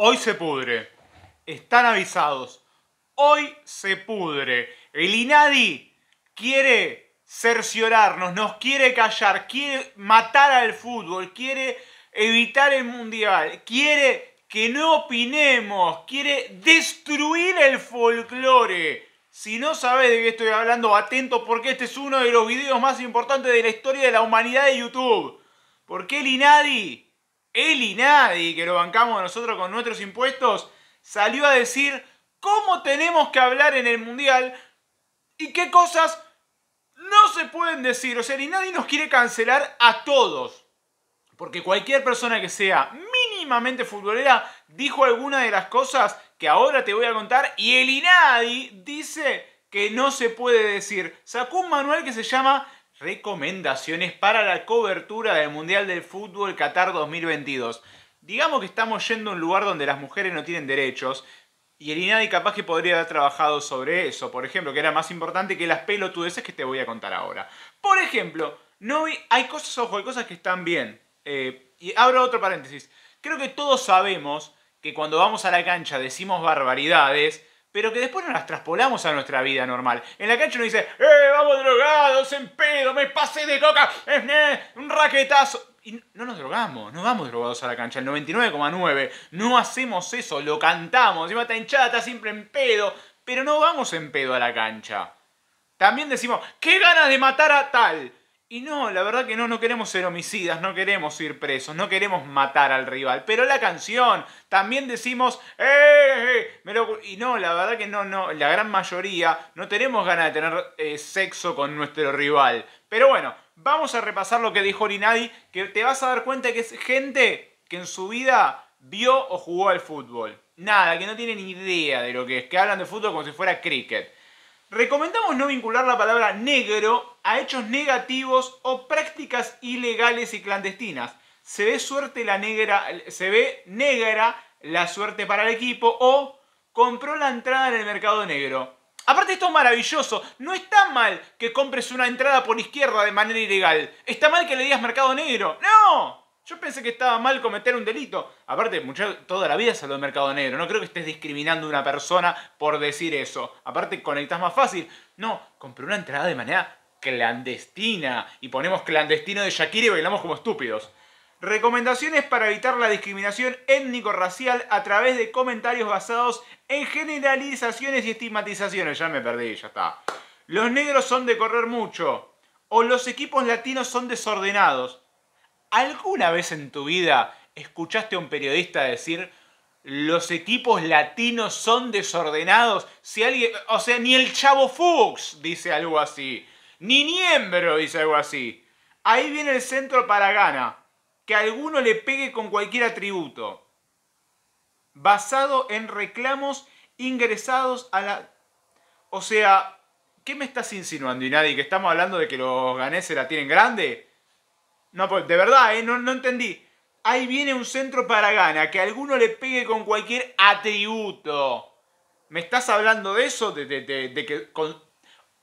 Hoy se pudre. Están avisados. Hoy se pudre. El INADI quiere cerciorarnos, nos quiere callar, quiere matar al fútbol, quiere evitar el mundial, quiere que no opinemos, quiere destruir el folclore. Si no sabes de qué estoy hablando, atento porque este es uno de los videos más importantes de la historia de la humanidad de YouTube. Porque el INADI el INADI, que lo bancamos nosotros con nuestros impuestos, salió a decir cómo tenemos que hablar en el Mundial y qué cosas no se pueden decir. O sea, el INADI nos quiere cancelar a todos. Porque cualquier persona que sea mínimamente futbolera dijo alguna de las cosas que ahora te voy a contar y el INADI dice que no se puede decir. Sacó un manual que se llama recomendaciones para la cobertura del Mundial del Fútbol Qatar 2022. Digamos que estamos yendo a un lugar donde las mujeres no tienen derechos, y el INADI capaz que podría haber trabajado sobre eso, por ejemplo, que era más importante que las pelotudeces que te voy a contar ahora. Por ejemplo, no hay cosas, ojo, hay cosas que están bien. Eh, y abro otro paréntesis. Creo que todos sabemos que cuando vamos a la cancha decimos barbaridades pero que después no las traspolamos a nuestra vida normal. En la cancha uno dice, ¡eh, vamos drogados, en pedo, me pasé de coca, es un raquetazo! Y no nos drogamos, no vamos drogados a la cancha, el 99,9, no hacemos eso, lo cantamos, y está hinchada, está siempre en pedo, pero no vamos en pedo a la cancha. También decimos, ¡qué ganas de matar a tal! Y no, la verdad que no, no queremos ser homicidas, no queremos ir presos, no queremos matar al rival. Pero la canción, también decimos, ¡eh! eh, eh y no, la verdad que no, no, la gran mayoría no tenemos ganas de tener eh, sexo con nuestro rival. Pero bueno, vamos a repasar lo que dijo Rinadi, que te vas a dar cuenta que es gente que en su vida vio o jugó al fútbol. Nada, que no tiene ni idea de lo que es, que hablan de fútbol como si fuera cricket. Recomendamos no vincular la palabra negro a hechos negativos o prácticas ilegales y clandestinas. Se ve suerte la negra, se ve negra la suerte para el equipo o compró la entrada en el mercado negro. Aparte esto es maravilloso, no está mal que compres una entrada por izquierda de manera ilegal, está mal que le digas mercado negro, no, yo pensé que estaba mal cometer un delito. Aparte, mucha, toda la vida salió del mercado negro. No creo que estés discriminando a una persona por decir eso. Aparte, conectas más fácil. No, compré una entrada de manera clandestina. Y ponemos clandestino de Shakira y bailamos como estúpidos. Recomendaciones para evitar la discriminación étnico-racial a través de comentarios basados en generalizaciones y estigmatizaciones. Ya me perdí, ya está. Los negros son de correr mucho. O los equipos latinos son desordenados. ¿Alguna vez en tu vida escuchaste a un periodista decir los equipos latinos son desordenados? Si alguien, o sea, ni el Chavo Fuchs dice algo así, ni Niembro dice algo así. Ahí viene el centro para Gana, que alguno le pegue con cualquier atributo, basado en reclamos ingresados a la... O sea, ¿qué me estás insinuando, nadie ¿Que estamos hablando de que los ganés se la tienen grande? No, pues, de verdad, ¿eh? no, no entendí. Ahí viene un centro para Gana, que alguno le pegue con cualquier atributo. ¿Me estás hablando de eso? De, que con...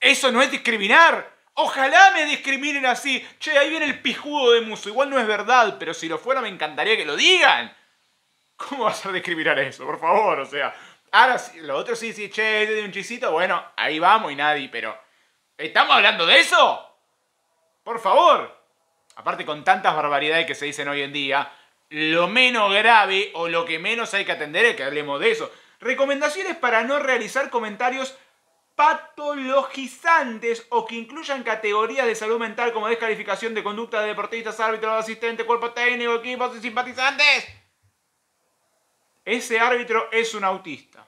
eso no es discriminar. Ojalá me discriminen así. Che, ahí viene el pijudo de Muso. Igual no es verdad, pero si lo fuera me encantaría que lo digan. ¿Cómo vas a discriminar eso? Por favor, o sea. Ahora, lo otro sí, sí, che, de un chisito. Bueno, ahí vamos y nadie, pero... ¿Estamos hablando de eso? Por favor aparte con tantas barbaridades que se dicen hoy en día, lo menos grave o lo que menos hay que atender es que hablemos de eso. Recomendaciones para no realizar comentarios patologizantes o que incluyan categorías de salud mental como descalificación de conducta de deportistas, árbitros, asistentes, cuerpo técnico, equipos y simpatizantes. Ese árbitro es un autista.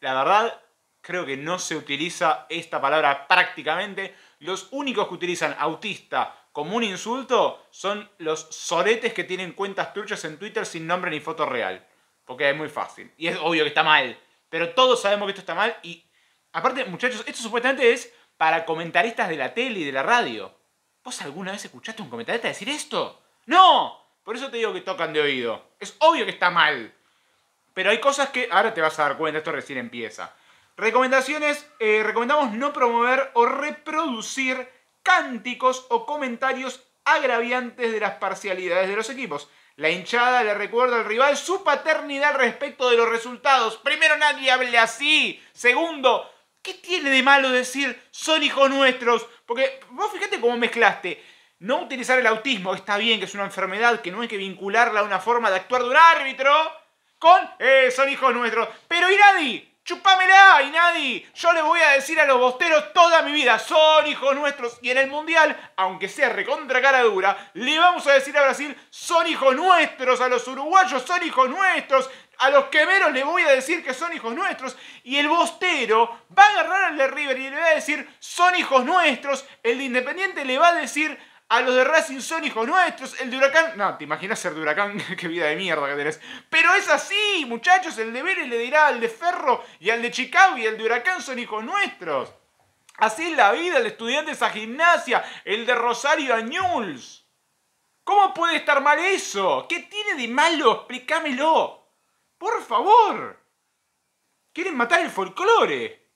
La verdad, creo que no se utiliza esta palabra prácticamente. Los únicos que utilizan autista como un insulto son los soretes que tienen cuentas truchas en Twitter sin nombre ni foto real. Porque es muy fácil. Y es obvio que está mal. Pero todos sabemos que esto está mal. Y aparte, muchachos, esto supuestamente es para comentaristas de la tele y de la radio. ¿Vos alguna vez escuchaste a un comentarista decir esto? ¡No! Por eso te digo que tocan de oído. Es obvio que está mal. Pero hay cosas que ahora te vas a dar cuenta, esto recién empieza. Recomendaciones, eh, recomendamos no promover o reproducir cánticos o comentarios agraviantes de las parcialidades de los equipos. La hinchada le recuerda al rival su paternidad respecto de los resultados. Primero, nadie hable así. Segundo, ¿qué tiene de malo decir son hijos nuestros? Porque vos fíjate cómo mezclaste. No utilizar el autismo, está bien que es una enfermedad, que no hay que vincularla a una forma de actuar de un árbitro, con eh, son hijos nuestros. Pero nadie ¡Chupamela, y nadie. Yo le voy a decir a los bosteros toda mi vida, son hijos nuestros. Y en el Mundial, aunque sea recontra cara dura, le vamos a decir a Brasil, son hijos nuestros, a los uruguayos son hijos nuestros. A los quemeros le voy a decir que son hijos nuestros. Y el bostero va a agarrar al de River y le va a decir, son hijos nuestros. El de Independiente le va a decir, a los de Racing son hijos nuestros. El de Huracán. No, te imaginas ser de Huracán. Qué vida de mierda que tenés. Pero es así, muchachos. El de Vélez le dirá al de Ferro y al de Chicago y el de Huracán son hijos nuestros. Así es la vida. El estudiante de a gimnasia. El de Rosario a ¿Cómo puede estar mal eso? ¿Qué tiene de malo? Explícamelo. Por favor. Quieren matar el folclore.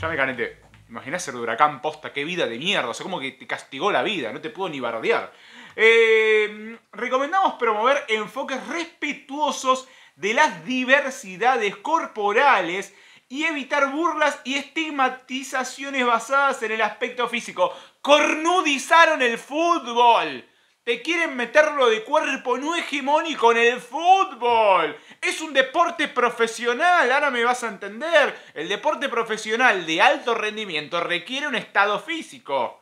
Ya me calenté. Imagina ser huracán posta, qué vida de mierda. O sea, como que te castigó la vida, no te pudo ni bardear. Eh, recomendamos promover enfoques respetuosos de las diversidades corporales y evitar burlas y estigmatizaciones basadas en el aspecto físico. Cornudizaron el fútbol te quieren meterlo de cuerpo no hegemónico en el fútbol. Es un deporte profesional, ahora me vas a entender. El deporte profesional de alto rendimiento requiere un estado físico.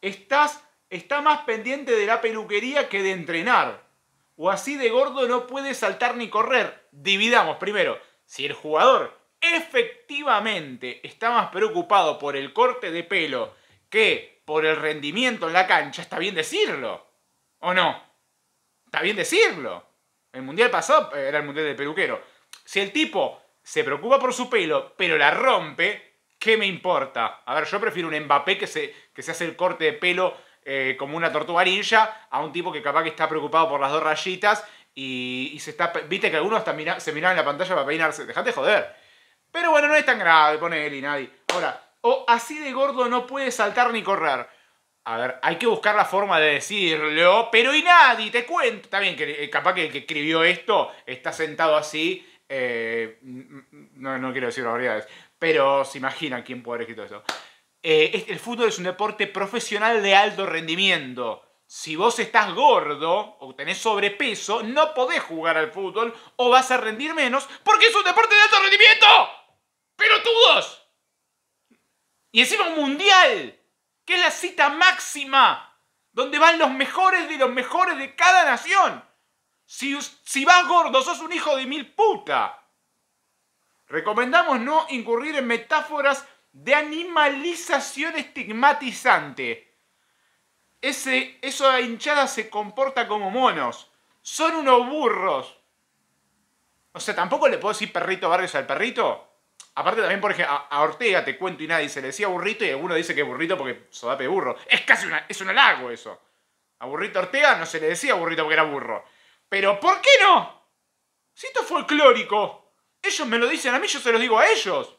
Estás, está más pendiente de la peluquería que de entrenar. O así de gordo no puede saltar ni correr. Dividamos primero. Si el jugador efectivamente está más preocupado por el corte de pelo que por el rendimiento en la cancha, está bien decirlo. ¿O no? Está bien decirlo. El mundial pasó. Eh, era el mundial del peluquero. Si el tipo se preocupa por su pelo, pero la rompe, ¿qué me importa? A ver, yo prefiero un Mbappé que se, que se hace el corte de pelo eh, como una tortuga ninja a un tipo que capaz que está preocupado por las dos rayitas y, se está... Viste que algunos se miraban en la pantalla para peinarse. Dejate joder. Pero bueno, no es tan grave, pone y nadie. Ahora, o así de gordo no puedes saltar ni correr. A ver, hay que buscar la forma de decirlo, pero y nadie, te cuenta. También que eh, capaz que el que escribió esto está sentado así. Eh, mm, mm, no, no, quiero decir barbaridades, pero se imaginan quién puede haber escrito eso. Eh, el fútbol es un deporte profesional de alto rendimiento. Si vos estás gordo o tenés sobrepeso, no podés jugar al fútbol o vas a rendir menos porque es un deporte de alto rendimiento. Pero tú dos. Y encima un mundial, que es la cita máxima, donde van los mejores de los mejores de cada nación. Si, vas gordo, sos un hijo de mil puta. Recomendamos no incurrir en metáforas de animalización estigmatizante. Ese, esa hinchada se comporta como monos. Son unos burros. O sea, tampoco le puedo decir perrito barrios al perrito. Aparte también, por ejemplo, a Ortega, te cuento y nadie se le decía burrito y alguno dice que es burrito porque sodape burro. Es casi una, es un halago eso. A burrito Ortega no se le decía burrito porque era burro. Pero ¿por qué no? Si esto es folclórico. Ellos me lo dicen a mí, yo se los digo a ellos.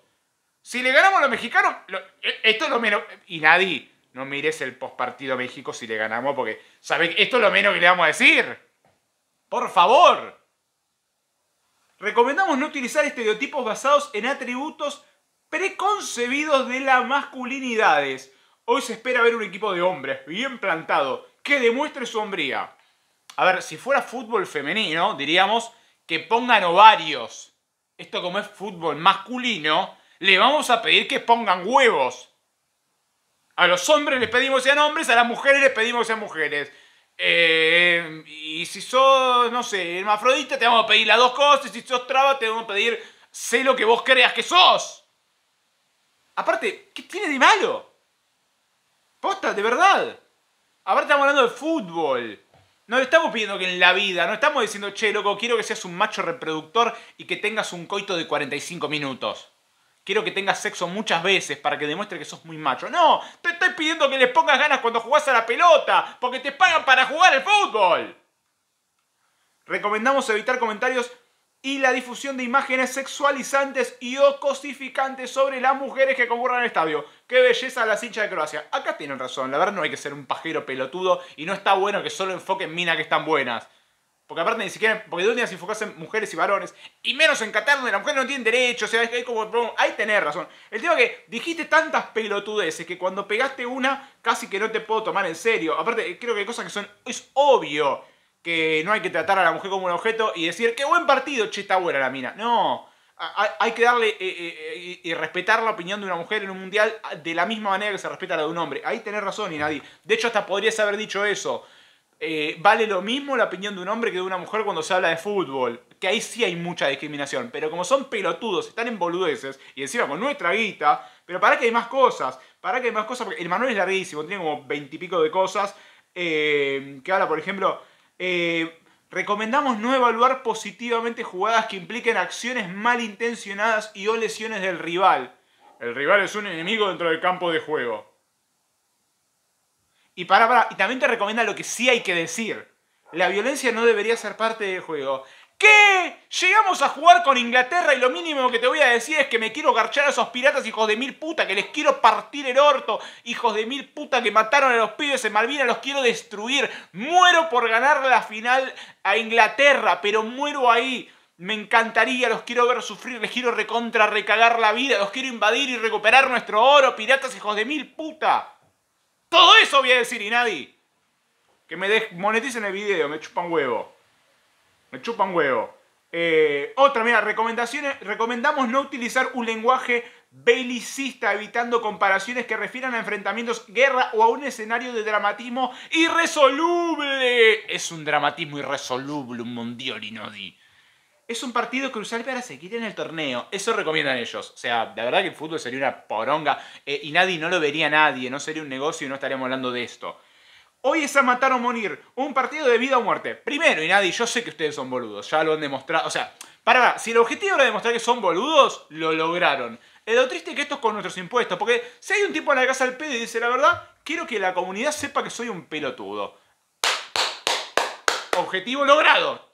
Si le ganamos a los mexicanos, e, esto es lo menos... Y nadie, no mires el postpartido México si le ganamos porque, ¿sabes? Esto es lo menos que le vamos a decir. Por favor. Recomendamos no utilizar estereotipos basados en atributos preconcebidos de las masculinidades. Hoy se espera ver un equipo de hombres bien plantado que demuestre su hombría. A ver, si fuera fútbol femenino, diríamos que pongan ovarios. Esto como es fútbol masculino, le vamos a pedir que pongan huevos. A los hombres les pedimos que sean hombres, a las mujeres les pedimos que sean mujeres. Eh, y si sos, no sé, hermafrodita, te vamos a pedir las dos cosas. Y si sos traba, te vamos a pedir sé lo que vos creas que sos. Aparte, ¿qué tiene de malo? Posta, de verdad. Aparte estamos hablando de fútbol. No estamos pidiendo que en la vida, no estamos diciendo, che, loco, quiero que seas un macho reproductor y que tengas un coito de 45 minutos quiero que tengas sexo muchas veces para que demuestre que sos muy macho. No, te estoy pidiendo que les pongas ganas cuando jugás a la pelota, porque te pagan para jugar el fútbol. Recomendamos evitar comentarios y la difusión de imágenes sexualizantes y ocosificantes sobre las mujeres que concurran al estadio. ¡Qué belleza las hinchas de Croacia! Acá tienen razón, la verdad no hay que ser un pajero pelotudo y no está bueno que solo enfoquen minas que están buenas. Porque aparte ni siquiera, porque de última se enfocase en mujeres y varones, y menos en Qatar donde la mujer no tiene derecho, o sea, hay como, ahí razón. El tema que dijiste tantas pelotudeces que cuando pegaste una, casi que no te puedo tomar en serio. Aparte, eh, creo que hay cosas que son, es obvio que no hay que tratar a la mujer como un objeto y decir, qué buen partido, che, está buena la mina. No, hay que darle eh, eh, y respetar la opinión de una mujer en un mundial de la misma manera que se respeta la de un hombre. Ahí tenés razón, y nadie. De hecho, hasta podrías haber dicho eso. Eh, vale lo mismo la opinión de un hombre que de una mujer cuando se habla de fútbol. Que ahí sí hay mucha discriminación. Pero como son pelotudos, están en boludeces, y encima con nuestra guita, pero para que hay más cosas. Para que hay más cosas, porque el manual es larguísimo, tiene como veintipico de cosas. Eh, que habla, por ejemplo, eh, recomendamos no evaluar positivamente jugadas que impliquen acciones malintencionadas y o lesiones del rival. El rival es un enemigo dentro del campo de juego. Y, para, y también te recomienda lo que sí hay que decir. La violencia no debería ser parte del juego. ¿Qué? Llegamos a jugar con Inglaterra y lo mínimo que te voy a decir es que me quiero garchar a esos piratas hijos de mil puta, que les quiero partir el orto, hijos de mil puta que mataron a los pibes en Malvinas, los quiero destruir. Muero por ganar la final a Inglaterra, pero muero ahí. Me encantaría, los quiero ver sufrir, les quiero recontra recagar la vida, los quiero invadir y recuperar nuestro oro, piratas hijos de mil puta. Todo eso voy a decir y nadie. Que me desmoneticen moneticen el video, me chupan huevo. Me chupan huevo. Eh, otra, mira, recomendaciones. Recomendamos no utilizar un lenguaje belicista evitando comparaciones que refieran a enfrentamientos, guerra o a un escenario de dramatismo irresoluble. Es un dramatismo irresoluble, un mundial no es un partido crucial para seguir en el torneo. Eso recomiendan ellos. O sea, la verdad que el fútbol sería una poronga eh, y nadie no lo vería nadie. No sería un negocio y no estaríamos hablando de esto. Hoy es a matar o morir. Un partido de vida o muerte. Primero, y nadie, yo sé que ustedes son boludos. Ya lo han demostrado. O sea, para, si el objetivo era demostrar que son boludos, lo lograron. Eh, lo triste que esto es con nuestros impuestos. Porque si hay un tipo en la casa al pedo y dice la verdad, quiero que la comunidad sepa que soy un pelotudo. Objetivo logrado.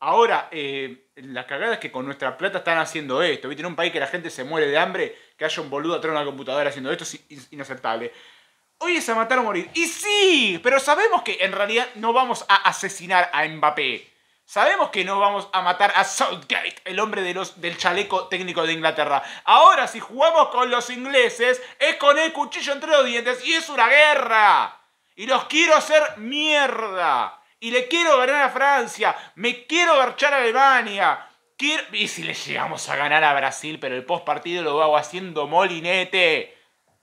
Ahora, eh, la cagada es que con nuestra plata están haciendo esto. ¿Viste? En un país que la gente se muere de hambre, que haya un boludo atrás de una computadora haciendo esto es inaceptable. Hoy se a o morir. Y sí, pero sabemos que en realidad no vamos a asesinar a Mbappé. Sabemos que no vamos a matar a Southgate, el hombre del chaleco técnico de Inglaterra. Ahora, si jugamos con los ingleses, es con el cuchillo entre los dientes y es una guerra. Y los quiero hacer mierda y le quiero ganar a Francia, me quiero garchar a Alemania. Y si le llegamos a ganar a Brasil, pero el post partido lo hago haciendo molinete.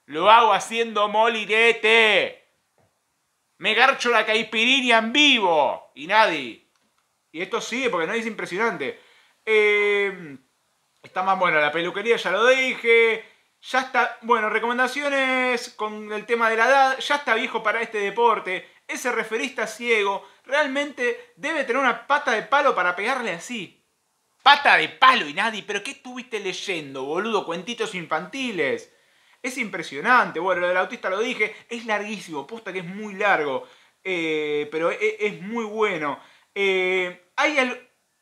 Lo hago haciendo molinete. Me garcho la caipirinha en vivo. Y nadie. Y esto sí, porque nadie es impresionante. Eh, está más bueno. La peluquería ya lo dije. Ya está. Bueno, recomendaciones con el tema de la edad. Ya está viejo para este deporte ese referista ciego realmente debe tener una pata de palo para pegarle así. Pata de palo y nadie, pero ¿qué estuviste leyendo, boludo? Cuentitos infantiles. Es impresionante, bueno, lo del autista lo dije, es larguísimo, posta que es muy largo, eh, pero e, es, muy bueno. Eh, hay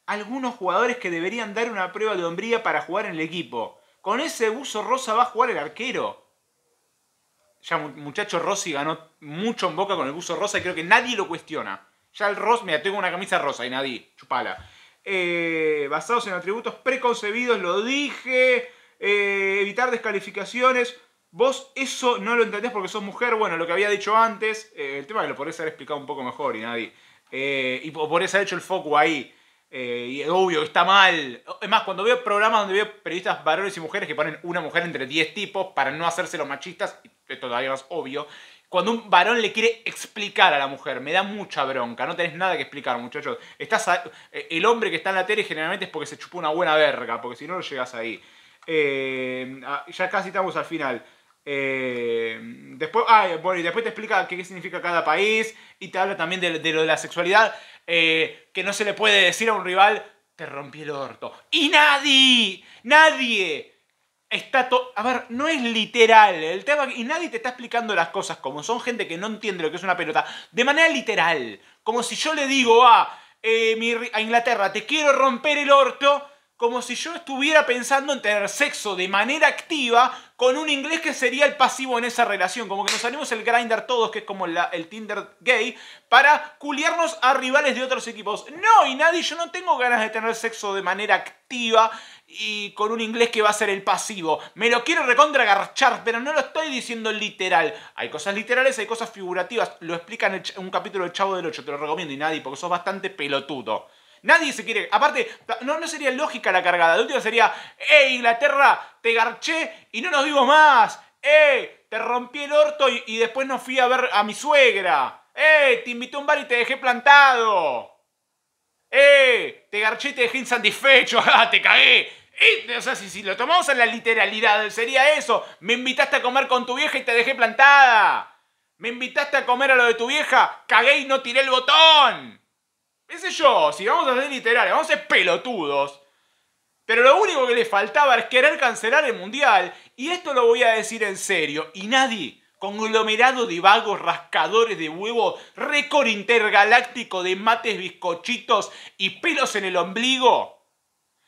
algunos jugadores que deberían dar una prueba de hombría para jugar en el equipo. Con ese buzo rosa va a jugar el arquero. Ya muchacho Rossi ganó mucho en boca con el buzo rosa y creo que nadie lo cuestiona. Ya el Ross, mira, tengo una camisa rosa y nadie, chupala. Eh, basados en atributos preconcebidos, lo dije. Eh, evitar descalificaciones. Vos eso no lo entendés porque sos mujer. Bueno, lo que había dicho antes, eh, el tema que lo podés haber explicado un poco mejor y nadie. y podés haber hecho el foco ahí. Eh, y es obvio, está mal. Es más, cuando veo programas donde veo periodistas varones y mujeres que ponen una mujer entre 10 tipos para no hacerse los machistas, esto todavía más obvio, cuando un varón le quiere explicar a la mujer, me da mucha bronca, no tenés nada que explicar, muchachos. Estás eh, el hombre que está en la tele generalmente es porque se chupó una buena verga, porque si no, lo llegas ahí. Eh, ah, ya casi estamos al final. Eh, después, ah, eh, bueno, y después te explica qué, significa cada país y te habla también de, lo de la sexualidad, eh, que no se le puede decir a un rival, te rompí el orto. Y nadie, nadie está... a ver, no es literal el tema, y nadie te está explicando las cosas como son gente que no entiende lo que es una pelota, de manera literal, como si yo le digo a, ah, eh, mi a Inglaterra, te quiero romper el orto, como si yo estuviera pensando en tener sexo de manera activa con un inglés que sería el pasivo en esa relación. Como que nos salimos el grinder todos, que es como el Tinder gay, para culiarnos a rivales de otros equipos. No, y nadie, yo no tengo ganas de tener sexo de manera activa y con un inglés que va a ser el pasivo. Me lo quiero recontragarchar, pero no lo estoy diciendo literal. Hay cosas literales, hay cosas figurativas. Lo explica en un capítulo del Chavo del 8, te lo recomiendo y nadie, porque sos bastante pelotudo. Nadie se quiere. Aparte, no, sería lógica la cargada. De último sería, ¡eh, Inglaterra! Te garché y no nos vimos más. ¡Eh! Te rompí el orto y, después no fui a ver a mi suegra. ¡Eh! Te invité a un bar y te dejé plantado. ¡Eh! Te garché y te dejé insatisfecho. Ah, te cagué! o sea, si, si, lo tomamos en la literalidad, sería eso. Me invitaste a comer con tu vieja y te dejé plantada. Me invitaste a comer a lo de tu vieja, cagué y no tiré el botón qué yo, si vamos a ser literales, vamos a ser pelotudos. Pero lo único que le faltaba es querer cancelar el mundial. Y esto lo voy a decir en serio. Y nadie, conglomerado de vagos rascadores de huevo, récord intergaláctico de mates, bizcochitos y pelos en el ombligo.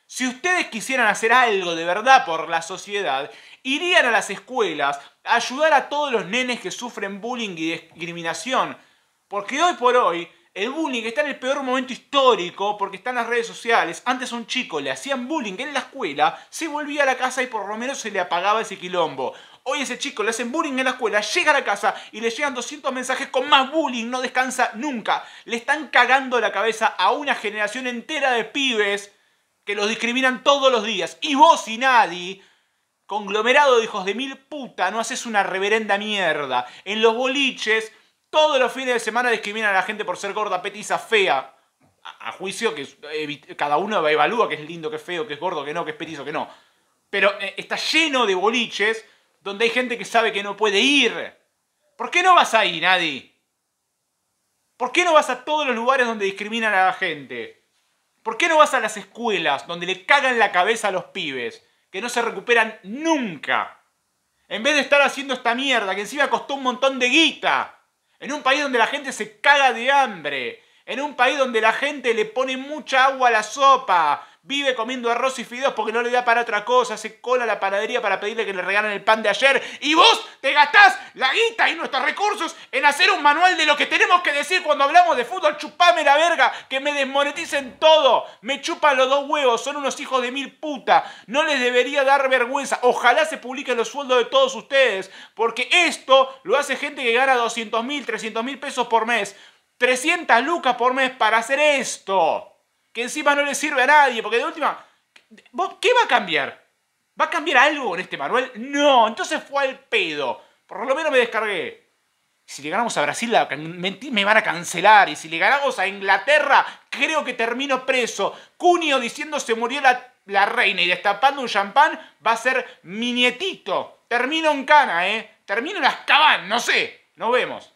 Si ustedes quisieran hacer algo de verdad por la sociedad, irían a las escuelas a ayudar a todos los nenes que sufren bullying y discriminación. Porque hoy por hoy el bullying está en el peor momento histórico porque está en las redes sociales. Antes a un chico le hacían bullying en la escuela, se volvía a la casa y por lo menos se le apagaba ese quilombo. Hoy ese chico le hacen bullying en la escuela, llega a la casa y le llegan 200 mensajes con más bullying, no descansa nunca. Le están cagando la cabeza a una generación entera de pibes que los discriminan todos los días. Y vos y nadie, conglomerado de hijos de mil puta, no haces una reverenda mierda. En los boliches todos los fines de semana discriminan a la gente por ser gorda, petiza, fea. A, juicio que cada uno evalúa que es lindo, que es feo, que es gordo, que no, que es petizo, que no. Pero eh, está lleno de boliches donde hay gente que sabe que no puede ir. ¿Por qué no vas ahí, nadie? ¿Por qué no vas a todos los lugares donde discriminan a la gente? ¿Por qué no vas a las escuelas donde le cagan la cabeza a los pibes? Que no se recuperan nunca. En vez de estar haciendo esta mierda, que encima costó un montón de guita en un país donde la gente se caga de hambre, en un país donde la gente le pone mucha agua a la sopa, vive comiendo arroz y fideos porque no le da para otra cosa, se cola a la panadería para pedirle que le regalen el pan de ayer y vos te gastás la guita y nuestros recursos en hacer un manual de lo que tenemos que decir cuando hablamos de fútbol, chupame la verga, que me desmoneticen todo, me chupan los dos huevos, son unos hijos de mil puta, no les debería dar vergüenza, ojalá se publiquen los sueldos de todos ustedes, porque esto lo hace gente que gana 200 mil, 300 mil pesos por mes. 300 lucas por mes para hacer esto que encima no le sirve a nadie, porque de última, ¿qué va a cambiar? ¿Va a cambiar algo en este Manuel? No, entonces fue al pedo. Por lo menos me descargué. Si le ganamos a Brasil, me van a cancelar. Y si le ganamos a Inglaterra, creo que termino preso. Cunio diciendo se murió la, reina y destapando un champán va a ser mi nietito. Termino en cana, ¿eh? Termino en Azkaban, no sé. Nos vemos.